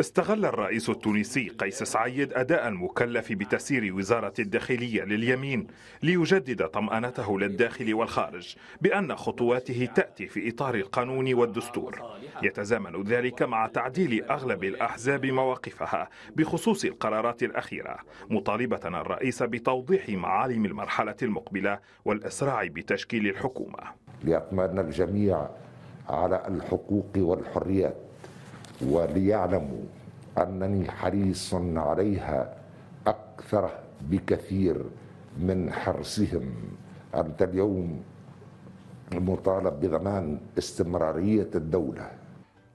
استغل الرئيس التونسي قيس سعيد أداء المكلف بتسيير وزارة الداخلية لليمين ليجدد طمأنته للداخل والخارج بأن خطواته تأتي في إطار القانون والدستور يتزامن ذلك مع تعديل أغلب الأحزاب مواقفها بخصوص القرارات الأخيرة مطالبة الرئيس بتوضيح معالم المرحلة المقبلة والإسراع بتشكيل الحكومة ليطمئن الجميع على الحقوق والحريات وليعلموا أنني حريص عليها أكثر بكثير من حرصهم أنت اليوم مطالب بضمان استمرارية الدولة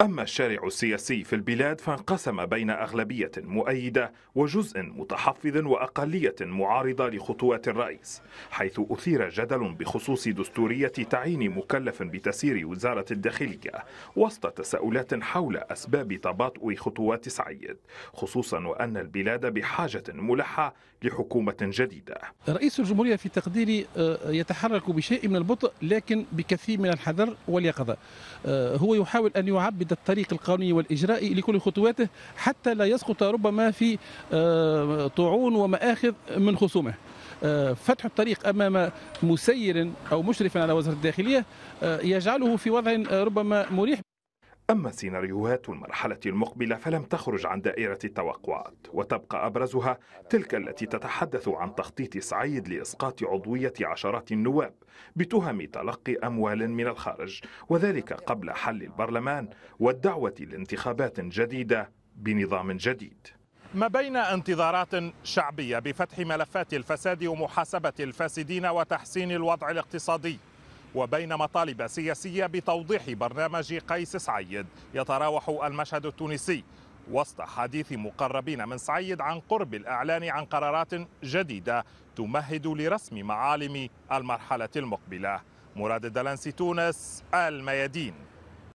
أما الشارع السياسي في البلاد فانقسم بين أغلبية مؤيدة وجزء متحفظ وأقلية معارضة لخطوات الرئيس حيث أثير جدل بخصوص دستورية تعيين مكلف بتسيير وزارة الداخلية وسط تساؤلات حول أسباب تباطؤ خطوات سعيد خصوصا وأن البلاد بحاجة ملحة لحكومة جديدة رئيس الجمهورية في تقديري آه، يتحرك بشيء من البطء لكن بكثير من الحذر واليقظة آه، هو يحاول أن يعبر ضابط الطريق القانوني والإجرائي لكل خطواته حتى لا يسقط ربما في آه، طعون ومآخذ من خصومه آه، فتح الطريق امام مسير او مشرف على وزاره الداخليه آه، يجعله في وضع ربما مريح أما سيناريوهات المرحلة المقبلة فلم تخرج عن دائرة التوقعات وتبقى أبرزها تلك التي تتحدث عن تخطيط سعيد لإسقاط عضوية عشرات النواب بتهم تلقي أموال من الخارج وذلك قبل حل البرلمان والدعوة لانتخابات جديدة بنظام جديد ما بين انتظارات شعبية بفتح ملفات الفساد ومحاسبة الفاسدين وتحسين الوضع الاقتصادي وبين مطالب سياسية بتوضيح برنامج قيس سعيد يتراوح المشهد التونسي وسط حديث مقربين من سعيد عن قرب الإعلان عن قرارات جديدة تمهد لرسم معالم المرحلة المقبلة مراد الدلنسي تونس الميادين